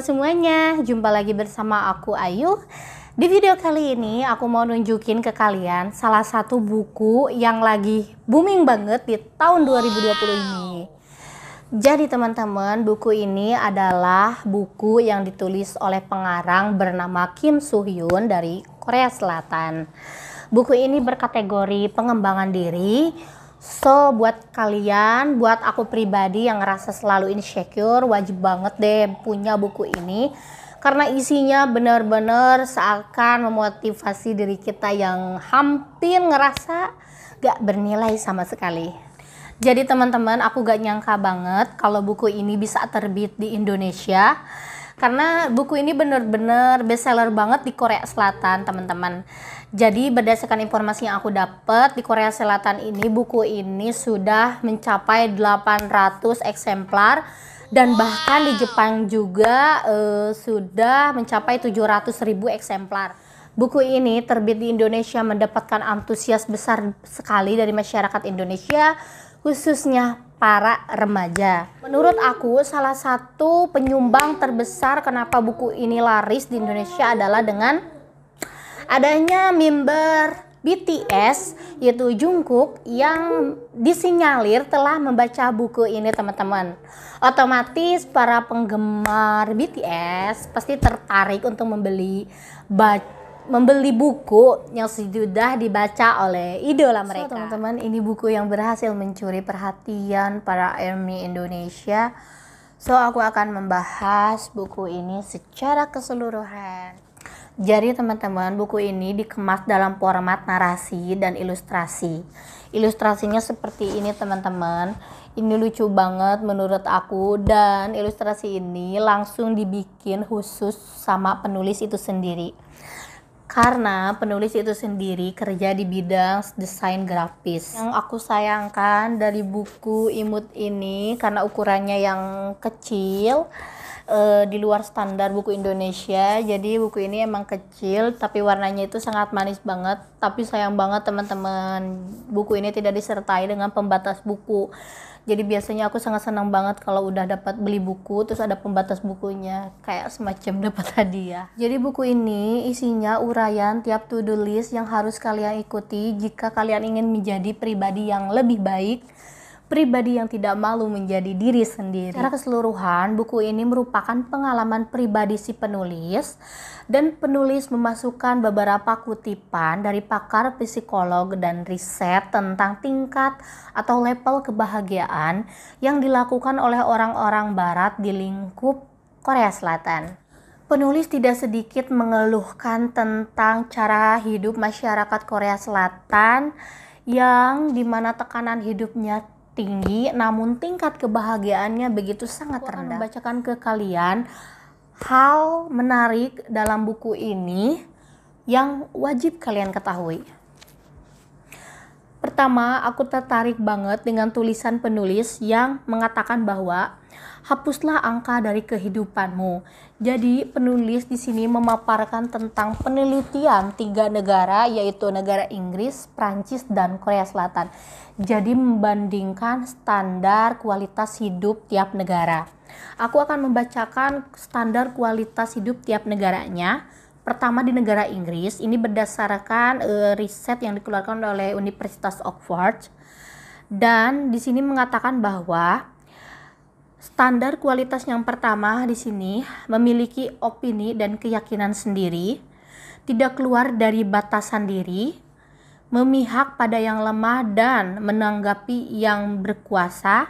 semuanya, jumpa lagi bersama aku Ayu. Di video kali ini aku mau nunjukin ke kalian salah satu buku yang lagi booming banget di tahun 2020 ini. Jadi teman-teman, buku ini adalah buku yang ditulis oleh pengarang bernama Kim Soo Hyun dari Korea Selatan. Buku ini berkategori pengembangan diri, So buat kalian, buat aku pribadi yang ngerasa selalu insecure, wajib banget deh punya buku ini karena isinya benar-benar seakan memotivasi diri kita yang hampir ngerasa gak bernilai sama sekali. Jadi teman-teman, aku gak nyangka banget kalau buku ini bisa terbit di Indonesia karena buku ini benar-benar bestseller banget di Korea Selatan, teman-teman. Jadi berdasarkan informasi yang aku dapat di Korea Selatan ini buku ini sudah mencapai 800 eksemplar dan bahkan di Jepang juga uh, sudah mencapai 700 ribu eksemplar. Buku ini terbit di Indonesia mendapatkan antusias besar sekali dari masyarakat Indonesia, khususnya para remaja. Menurut aku, salah satu penyumbang terbesar kenapa buku ini laris di Indonesia adalah dengan adanya member BTS yaitu Jungkook yang disinyalir telah membaca buku ini teman-teman. Otomatis para penggemar BTS pasti tertarik untuk membeli membeli buku yang sudah dibaca oleh idola mereka. So, teman-teman, ini buku yang berhasil mencuri perhatian para ARMY Indonesia. So, aku akan membahas buku ini secara keseluruhan. Jadi teman-teman, buku ini dikemas dalam format narasi dan ilustrasi. Ilustrasinya seperti ini teman-teman. Ini lucu banget menurut aku dan ilustrasi ini langsung dibikin khusus sama penulis itu sendiri. Karena penulis itu sendiri kerja di bidang desain grafis. Yang aku sayangkan dari buku Imut ini karena ukurannya yang kecil uh, di luar standar buku Indonesia. Jadi buku ini emang kecil tapi warnanya itu sangat manis banget. Tapi sayang banget teman-teman, buku ini tidak disertai dengan pembatas buku. Jadi biasanya aku sangat senang banget kalau udah dapat beli buku terus ada pembatas bukunya, kayak semacam dapat hadiah. Jadi buku ini isinya urayan tiap to-do list yang harus kalian ikuti jika kalian ingin menjadi pribadi yang lebih baik pribadi yang tidak malu menjadi diri sendiri. Secara keseluruhan, buku ini merupakan pengalaman pribadi si penulis dan penulis memasukkan beberapa kutipan dari pakar psikolog dan riset tentang tingkat atau level kebahagiaan yang dilakukan oleh orang-orang barat di lingkup Korea Selatan. Penulis tidak sedikit mengeluhkan tentang cara hidup masyarakat Korea Selatan yang dimana tekanan hidupnya tinggi namun tingkat kebahagiaannya begitu sangat rendah. aku Akan membacakan ke kalian hal menarik dalam buku ini yang wajib kalian ketahui. Pertama, aku tertarik banget dengan tulisan penulis yang mengatakan bahwa hapuslah angka dari kehidupanmu. Jadi penulis di sini memaparkan tentang penelitian tiga negara yaitu negara Inggris, Prancis, dan Korea Selatan. Jadi membandingkan standar kualitas hidup tiap negara. Aku akan membacakan standar kualitas hidup tiap negaranya. Pertama di negara Inggris, ini berdasarkan uh, riset yang dikeluarkan oleh Universitas Oxford. Dan di sini mengatakan bahwa Standar kualitas yang pertama di sini memiliki opini dan keyakinan sendiri, tidak keluar dari batasan diri, memihak pada yang lemah dan menanggapi yang berkuasa,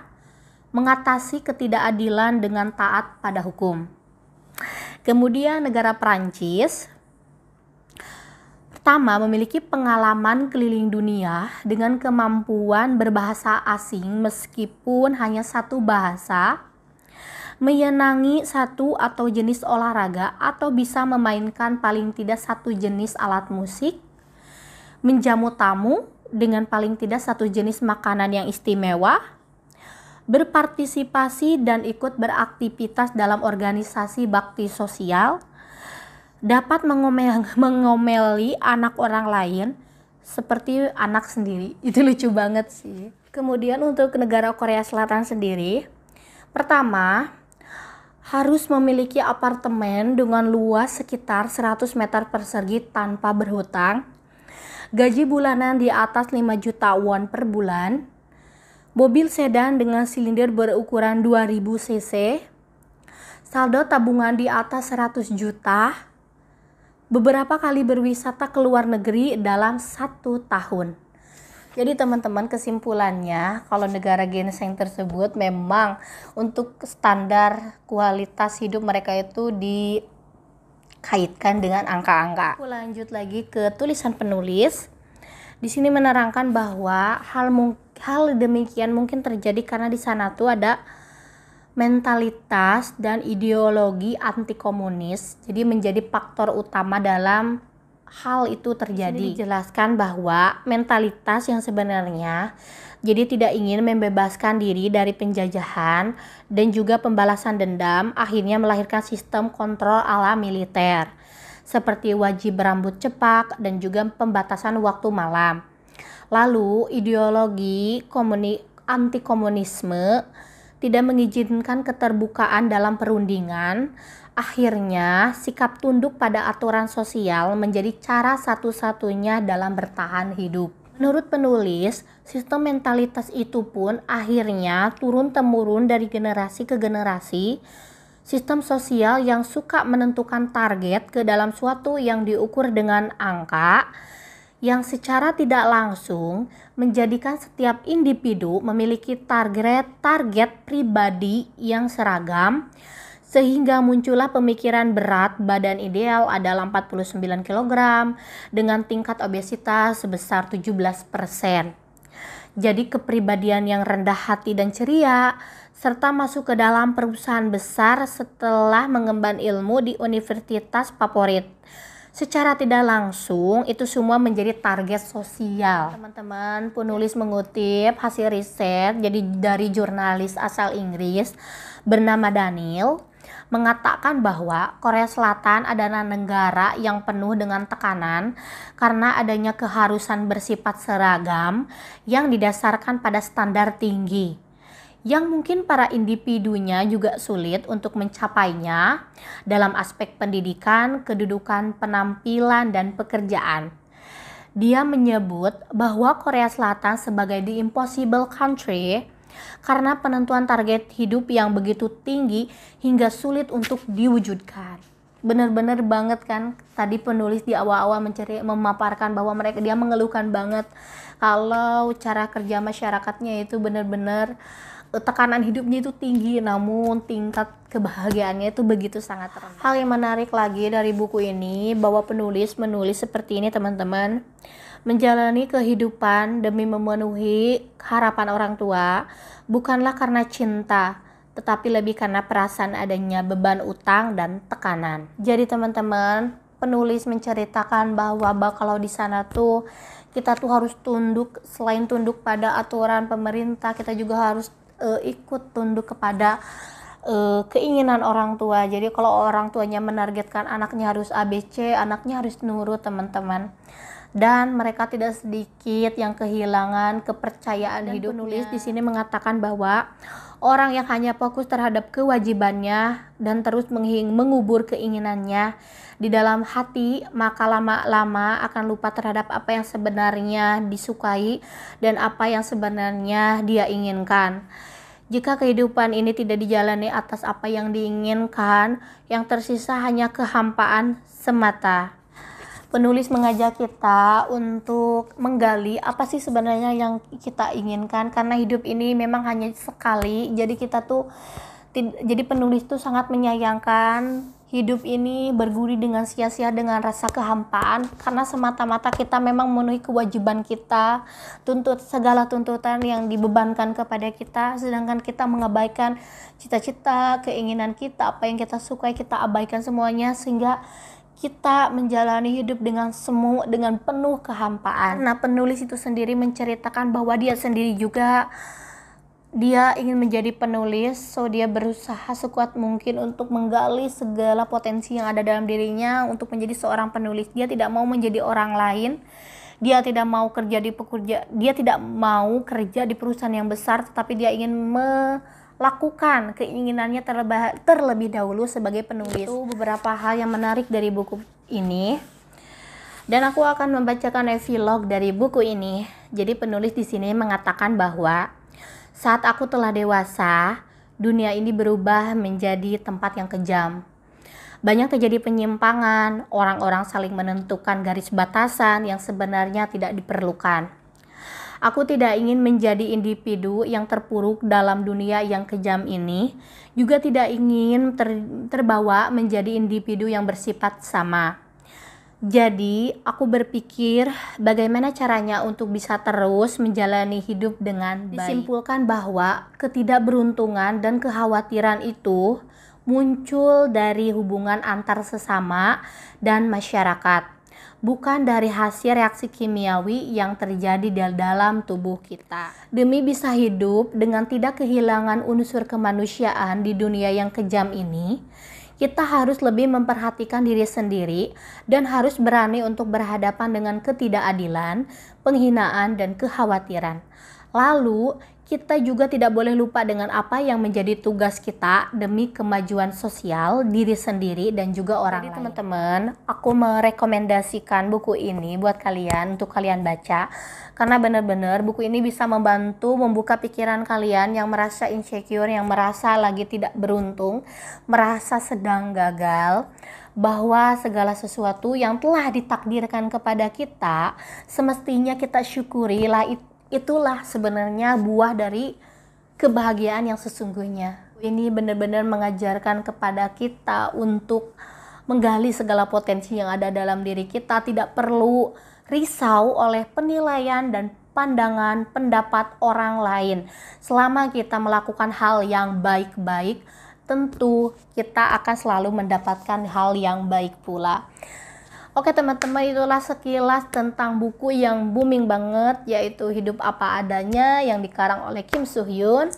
mengatasi ketidakadilan dengan taat pada hukum. Kemudian negara Perancis. Pertama, memiliki pengalaman keliling dunia dengan kemampuan berbahasa asing meskipun hanya satu bahasa, menyenangi satu atau jenis olahraga atau bisa memainkan paling tidak satu jenis alat musik, menjamu tamu dengan paling tidak satu jenis makanan yang istimewa, berpartisipasi dan ikut beraktivitas dalam organisasi bakti sosial, dapat mengomel mengomeli anak orang lain seperti anak sendiri. Itu lucu banget sih. Kemudian untuk negara Korea Selatan sendiri, pertama harus memiliki apartemen dengan luas sekitar 100 meter persegi tanpa berhutang, gaji bulanan di atas 5 juta won per bulan, mobil sedan dengan silinder berukuran 2000 cc, saldo tabungan di atas 100 juta, beberapa kali berwisata ke luar negeri dalam satu tahun. Jadi teman-teman kesimpulannya kalau negara ginseng tersebut memang untuk standar kualitas hidup mereka itu dikaitkan dengan angka-angka. Aku lanjut lagi ke tulisan penulis. Di sini menerangkan bahwa hal hal demikian mungkin terjadi karena di sana tuh ada mentalitas dan ideologi anti komunis jadi menjadi faktor utama dalam hal itu terjadi. Jelaskan dijelaskan bahwa mentalitas yang sebenarnya jadi tidak ingin membebaskan diri dari penjajahan dan juga pembalasan dendam akhirnya melahirkan sistem kontrol ala militer seperti wajib berambut cepak dan juga pembatasan waktu malam. Lalu ideologi komuni anti komunisme tidak mengizinkan keterbukaan dalam perundingan, akhirnya sikap tunduk pada aturan sosial menjadi cara satu-satunya dalam bertahan hidup. Menurut penulis, sistem mentalitas itu pun akhirnya turun-temurun dari generasi ke generasi. Sistem sosial yang suka menentukan target ke dalam suatu yang diukur dengan angka, yang secara tidak langsung menjadikan setiap individu memiliki target-target pribadi yang seragam sehingga muncullah pemikiran berat badan ideal adalah 49 kg dengan tingkat obesitas sebesar 17%. Jadi kepribadian yang rendah hati dan ceria serta masuk ke dalam perusahaan besar setelah mengemban ilmu di universitas favorit secara tidak langsung itu semua menjadi target sosial. Teman-teman, penulis mengutip hasil riset jadi dari jurnalis asal Inggris bernama Daniel mengatakan bahwa Korea Selatan adalah negara yang penuh dengan tekanan karena adanya keharusan bersifat seragam yang didasarkan pada standar tinggi yang mungkin para individunya juga sulit untuk mencapainya dalam aspek pendidikan, kedudukan, penampilan, dan pekerjaan. Dia menyebut bahwa Korea Selatan sebagai the impossible country karena penentuan target hidup yang begitu tinggi hingga sulit untuk diwujudkan. Bener-bener banget kan tadi penulis di awal-awal mencari memaparkan bahwa mereka dia mengeluhkan banget kalau cara kerja masyarakatnya itu bener-bener tekanan hidupnya itu tinggi namun tingkat kebahagiaannya itu begitu sangat rendah. Hal yang menarik lagi dari buku ini bahwa penulis menulis seperti ini teman-teman menjalani kehidupan demi memenuhi harapan orang tua bukanlah karena cinta tetapi lebih karena perasaan adanya beban utang dan tekanan. Jadi teman-teman, penulis menceritakan bahwa kalau di sana tuh kita tuh harus tunduk selain tunduk pada aturan pemerintah, kita juga harus uh, ikut tunduk kepada uh, keinginan orang tua. Jadi kalau orang tuanya menargetkan anaknya harus ABC, anaknya harus nurut teman-teman. Dan mereka tidak sedikit yang kehilangan kepercayaan Dan hidup. Penulis di sini mengatakan bahwa orang yang hanya fokus terhadap kewajibannya dan terus mengubur keinginannya di dalam hati, maka lama-lama akan lupa terhadap apa yang sebenarnya disukai dan apa yang sebenarnya dia inginkan. Jika kehidupan ini tidak dijalani atas apa yang diinginkan, yang tersisa hanya kehampaan semata. Penulis mengajak kita untuk menggali apa sih sebenarnya yang kita inginkan karena hidup ini memang hanya sekali. Jadi kita tuh jadi penulis tuh sangat menyayangkan hidup ini bergurih dengan sia-sia dengan rasa kehampaan karena semata-mata kita memang memenuhi kewajiban kita tuntut segala tuntutan yang dibebankan kepada kita sedangkan kita mengabaikan cita-cita keinginan kita apa yang kita sukai kita abaikan semuanya sehingga kita menjalani hidup dengan semu dengan penuh kehampaan. Nah, penulis itu sendiri menceritakan bahwa dia sendiri juga dia ingin menjadi penulis, so dia berusaha sekuat mungkin untuk menggali segala potensi yang ada dalam dirinya untuk menjadi seorang penulis. Dia tidak mau menjadi orang lain. Dia tidak mau kerja di pekerja, dia tidak mau kerja di perusahaan yang besar, tetapi dia ingin melakukan keinginannya terlebih, terlebih dahulu sebagai penulis. Itu beberapa hal yang menarik dari buku ini. Dan aku akan membacakan epilog dari buku ini. Jadi penulis di sini mengatakan bahwa saat aku telah dewasa, dunia ini berubah menjadi tempat yang kejam. Banyak terjadi penyimpangan, orang-orang saling menentukan garis batasan yang sebenarnya tidak diperlukan. Aku tidak ingin menjadi individu yang terpuruk dalam dunia yang kejam ini, juga tidak ingin ter terbawa menjadi individu yang bersifat sama. Jadi, aku berpikir bagaimana caranya untuk bisa terus menjalani hidup dengan baik. Disimpulkan bahwa ketidakberuntungan dan kekhawatiran itu muncul dari hubungan antar sesama dan masyarakat, bukan dari hasil reaksi kimiawi yang terjadi di dalam tubuh kita. Demi bisa hidup dengan tidak kehilangan unsur kemanusiaan di dunia yang kejam ini, kita harus lebih memperhatikan diri sendiri dan harus berani untuk berhadapan dengan ketidakadilan, penghinaan, dan kekhawatiran. Lalu, kita juga tidak boleh lupa dengan apa yang menjadi tugas kita demi kemajuan sosial diri sendiri dan juga orang Jadi, lain. teman-teman, aku merekomendasikan buku ini buat kalian untuk kalian baca karena benar-benar buku ini bisa membantu membuka pikiran kalian yang merasa insecure, yang merasa lagi tidak beruntung, merasa sedang gagal bahwa segala sesuatu yang telah ditakdirkan kepada kita semestinya kita syukurilah itu itulah sebenarnya buah dari kebahagiaan yang sesungguhnya. Ini benar-benar mengajarkan kepada kita untuk menggali segala potensi yang ada dalam diri kita, tidak perlu risau oleh penilaian dan pandangan pendapat orang lain. Selama kita melakukan hal yang baik-baik, tentu kita akan selalu mendapatkan hal yang baik pula. Oke teman-teman itulah sekilas tentang buku yang booming banget yaitu Hidup Apa Adanya yang dikarang oleh Kim Soo Hyun.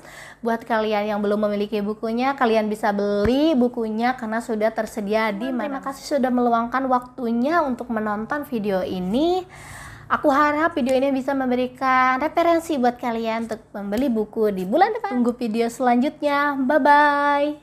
Buat kalian yang belum memiliki bukunya, kalian bisa beli bukunya karena sudah tersedia di mana. Terima kasih sudah meluangkan waktunya untuk menonton video ini. Aku harap video ini bisa memberikan referensi buat kalian untuk membeli buku di bulan depan. Tunggu video selanjutnya. Bye bye.